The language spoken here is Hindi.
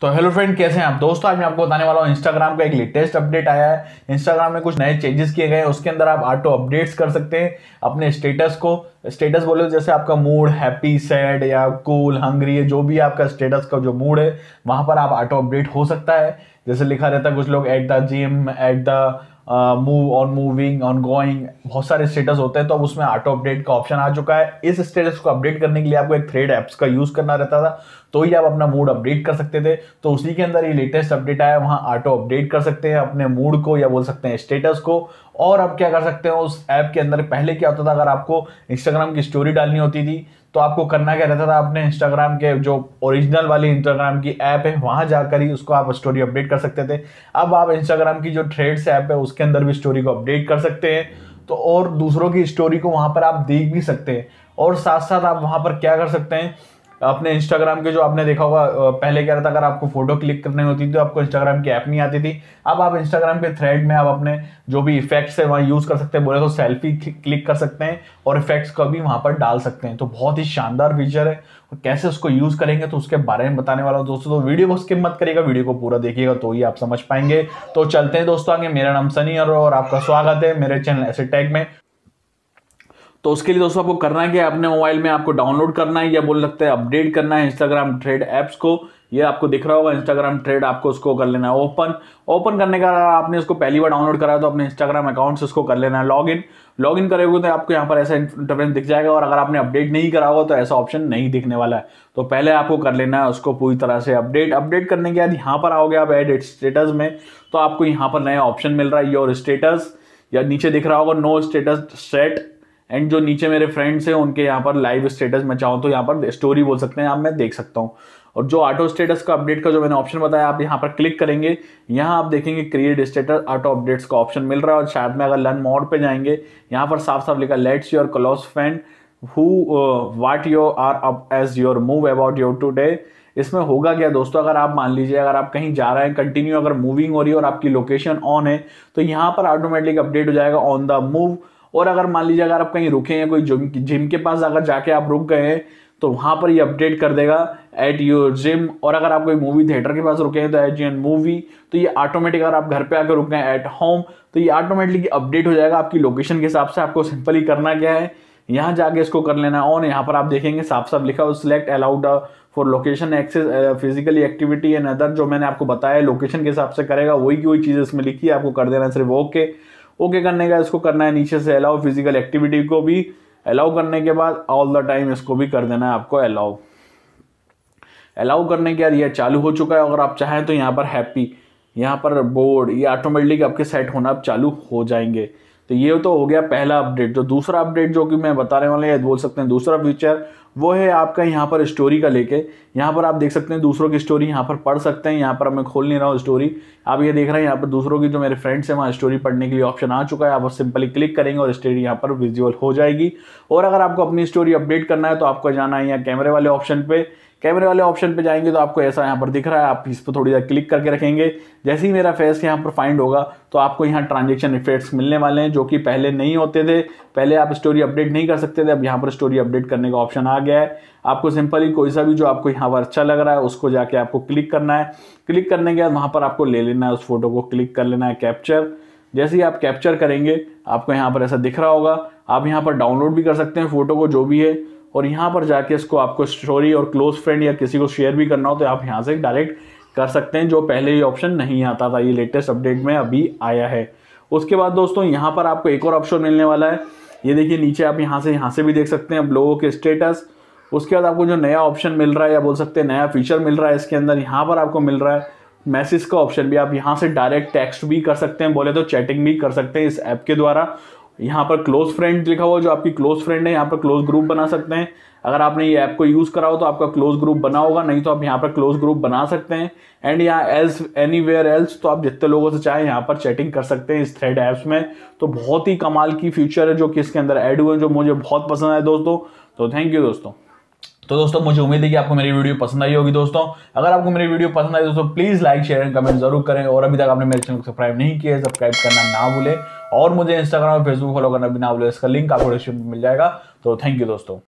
तो हेलो फ्रेंड कैसे हैं आप दोस्तों आज मैं आपको बताने वाला हूँ इंस्टाग्राम का एक लेटेस्ट अपडेट आया है इंस्टाग्राम में कुछ नए चेंजेस किए गए हैं उसके अंदर आप ऑटो अपडेट्स कर सकते हैं अपने स्टेटस को स्टेटस बोले तो जैसे आपका मूड हैप्पी सैड या कूल हंग्री जो भी आपका स्टेटस का जो मूड है वहाँ पर आप ऑटो अपडेट हो सकता है जैसे लिखा रहता है कुछ लोग at the gym at the move on moving on going बहुत सारे स्टेटस होते हैं तो अब उसमें ऑटो अपडेट का ऑप्शन आ चुका है इस स्टेटस को अपडेट करने के लिए आपको एक थ्रेड ऐप्स का यूज़ करना रहता था तो ही आप अपना मूड अपडेट कर सकते थे तो उसी के अंदर ये लेटेस्ट अपडेट आया वहाँ ऑटो अपडेट कर सकते हैं अपने मूड को या बोल सकते हैं स्टेटस को और आप क्या कर सकते हो उस ऐप के अंदर पहले क्या होता था अगर आपको इंस्टाग्राम की स्टोरी डालनी होती थी तो आपको करना क्या रहता था आपने इंस्टाग्राम के जो ओरिजिनल वाली इंस्टाग्राम की ऐप है वहाँ जाकर ही उसको आप स्टोरी अपडेट कर सकते थे अब आप इंस्टाग्राम की जो ट्रेड्स ऐप है उसके अंदर भी स्टोरी को अपडेट कर सकते हैं तो और दूसरों की स्टोरी को वहाँ पर आप देख भी सकते हैं और साथ साथ आप वहाँ पर क्या कर सकते हैं अपने इंस्टाग्राम के जो आपने देखा होगा पहले क्या रहता अगर आपको फोटो क्लिक करनी होती थी तो आपको इंस्टाग्राम की ऐप नहीं आती थी अब आप इंस्टाग्राम के थ्रेड में आप अपने जो भी इफेक्ट्स है वहाँ यूज़ कर सकते हैं बोले तो सेल्फी क्लिक कर सकते हैं और इफेक्ट्स का भी वहाँ पर डाल सकते हैं तो बहुत ही शानदार फीचर है और कैसे उसको यूज़ करेंगे तो उसके बारे में बताने वाला हूँ दोस्तों तो वीडियो को स्किप मत करिएगा वीडियो को पूरा देखिएगा तो ही आप समझ पाएंगे तो चलते हैं दोस्तों आगे मेरा नाम सनी और आपका स्वागत है मेरे चैनल ऐसे टैग में तो उसके लिए दोस्तों आपको करना है कि अपने मोबाइल में आपको डाउनलोड करना है या बोल सकते हैं अपडेट करना है इंस्टाग्राम ट्रेड ऐप्स को ये आपको दिख रहा होगा इंस्टाग्राम ट्रेड आपको उसको कर लेना है ओपन ओपन करने का आपने उसको पहली बार डाउनलोड कराया तो अपने इंस्टाग्राम अकाउंट से उसको कर लेना है लॉगिन इन करेंगे तो आपको यहाँ पर ऐसा इंटरफेरेंस दिख जाएगा और अगर आपने अपडेट नहीं करा होगा तो ऐसा ऑप्शन नहीं दिखने वाला है तो पहले आपको कर लेना है उसको पूरी तरह से अपडेट अपडेट करने के बाद यहाँ पर आओगे आप एड स्टेटस में तो आपको यहाँ पर नया ऑप्शन मिल रहा है योर स्टेटस या नीचे दिख रहा होगा नो स्टेटस सेट एंड जो नीचे मेरे फ्रेंड्स हैं उनके यहाँ पर लाइव स्टेटस मैं चाहूँ तो यहाँ पर स्टोरी बोल सकते हैं आप मैं देख सकता हूँ और जो ऑटो स्टेटस का अपडेट का जो मैंने ऑप्शन बताया आप यहाँ पर क्लिक करेंगे यहाँ आप देखेंगे क्रिएट स्टेटस ऑटो अपडेट्स का ऑप्शन मिल रहा है और शायद में अगर लर्न मोड पर जाएंगे यहाँ पर साफ साफ लिखा let's your close friend who what your are up as your move about your to इसमें होगा क्या दोस्तों अगर आप मान लीजिए अगर आप कहीं जा रहे हैं कंटिन्यू अगर मूविंग हो रही है और आपकी लोकेशन ऑन है तो यहाँ पर ऑटोमेटिक अपडेट हो जाएगा ऑन द मूव और अगर मान लीजिए अगर आप कहीं रुके हैं कोई जिम के पास अगर जाके आप रुक गए हैं तो वहाँ पर ये अपडेट कर देगा एट योर जिम और अगर आप कोई मूवी थिएटर के पास रुके हैं तो एट एन मूवी तो ये ऑटोमेटिक अगर आप घर पे आकर रुके हैं एट होम तो ये ऑटोमेटिकली अपडेट हो जाएगा आपकी लोकेशन के हिसाब से आपको सिंपली करना क्या है यहाँ जाके इसको कर लेना ऑन यहाँ पर आप देखेंगे साफ साफ लिखा हो select allowed for location access physically activity and other जो मैंने आपको बताया लोकेशन के हिसाब से करेगा वही की वही चीज़ इसमें लिखी है आपको कर देना सिर्फ ओके okay. ओके करने का इसको करना है नीचे से अलाउ फिजिकल एक्टिविटी को भी अलाउ करने के बाद ऑल द टाइम इसको भी कर देना है आपको अलाउ अलाउ करने के बाद यह चालू हो चुका है अगर आप चाहें तो यहाँ पर हैप्पी यहाँ पर बोर्ड ये ऑटोमेटिक आपके सेट होना अब चालू हो जाएंगे तो ये तो हो गया पहला अपडेट जो तो दूसरा अपडेट जो कि मैं बताने वाला है बोल सकते हैं दूसरा फीचर वो है आपका यहाँ पर स्टोरी का लेके यहाँ पर आप देख सकते हैं दूसरों की स्टोरी यहाँ पर पढ़ सकते हैं यहाँ पर मैं खोल नहीं रहा हूँ स्टोरी आप ये देख रहे हैं यहाँ पर दूसरों की जो मेरे फ्रेंड्स हैं वहाँ स्टोरी पढ़ने के लिए ऑप्शन आ चुका है आप सिंपली क्लिक करेंगे और स्टोरी यहाँ पर विजुअल हो जाएगी और अगर आपको अपनी स्टोरी अपडेट करना है तो आपको जाना है यहाँ कैमरे वाले ऑप्शन पर कैमरे वाले ऑप्शन पे जाएंगे तो आपको ऐसा यहाँ पर दिख रहा है आप इस पर थोड़ी देर क्लिक करके रखेंगे जैसे ही मेरा फेस यहाँ पर फाइंड होगा तो आपको यहाँ ट्रांजेक्शन इफेक्ट्स मिलने वाले हैं जो कि पहले नहीं होते थे पहले आप स्टोरी अपडेट नहीं कर सकते थे अब यहाँ पर स्टोरी अपडेट करने का ऑप्शन आ गया है आपको सिंपली कोई सा भी जो आपको यहाँ पर अच्छा लग रहा है उसको जाके आपको क्लिक करना है क्लिक करने के बाद वहाँ पर आपको ले लेना है उस फोटो को क्लिक कर लेना है कैप्चर जैसे ही आप कैप्चर करेंगे आपको यहाँ पर ऐसा दिख रहा होगा आप यहाँ पर डाउनलोड भी कर सकते हैं फ़ोटो को जो भी है और यहाँ पर जाके इसको आपको स्टोरी और क्लोज फ्रेंड या किसी को शेयर भी करना हो तो आप यहाँ से डायरेक्ट कर सकते हैं जो पहले ये ऑप्शन नहीं आता था ये लेटेस्ट अपडेट में अभी आया है उसके बाद दोस्तों यहाँ पर आपको एक और ऑप्शन मिलने वाला है ये देखिए नीचे आप यहाँ से यहाँ से भी देख सकते हैं अब लोगों के स्टेटस उसके बाद आपको जो नया ऑप्शन मिल रहा है या बोल सकते हैं नया फीचर मिल रहा है इसके अंदर यहाँ पर आपको मिल रहा है मैसेज का ऑप्शन भी आप यहाँ से डायरेक्ट टेक्स्ट भी कर सकते हैं बोले तो चैटिंग भी कर सकते हैं इस ऐप के द्वारा यहाँ पर क्लोज फ्रेंड लिखा हुआ जो आपकी क्लोज फ्रेंड है यहाँ पर क्लोज ग्रुप बना सकते हैं अगर आपने ये ऐप को यूज़ करा हो तो आपका क्लोज ग्रुप बना होगा नहीं तो आप यहाँ पर क्लोज ग्रुप बना सकते हैं एंड यहाँ एल्स एनी वेयर एल्स तो आप जितने लोगों से चाहें यहाँ पर चैटिंग कर सकते हैं इस थ्रेड ऐप्स में तो बहुत ही कमाल की फ्यूचर है जो कि इसके अंदर ऐड हुए जो मुझे बहुत पसंद आए दोस्तों तो थैंक यू दोस्तों तो दोस्तों मुझे उम्मीद है कि आपको मेरी वीडियो पसंद आई होगी दोस्तों अगर आपको मेरी वीडियो पसंद आई दोस्तों please like share and comment जरूर करें और अभी तक आपने मेरे चैनल को सब्सक्राइब नहीं किया सब्सक्राइब करना ना भूलें और मुझे इंस्टाग्राम और फेसबुक फॉलो करना बिना बोले इसका लिंक आपको डिस्क्रिप्शन में मिल जाएगा तो थैंक यू दोस्तों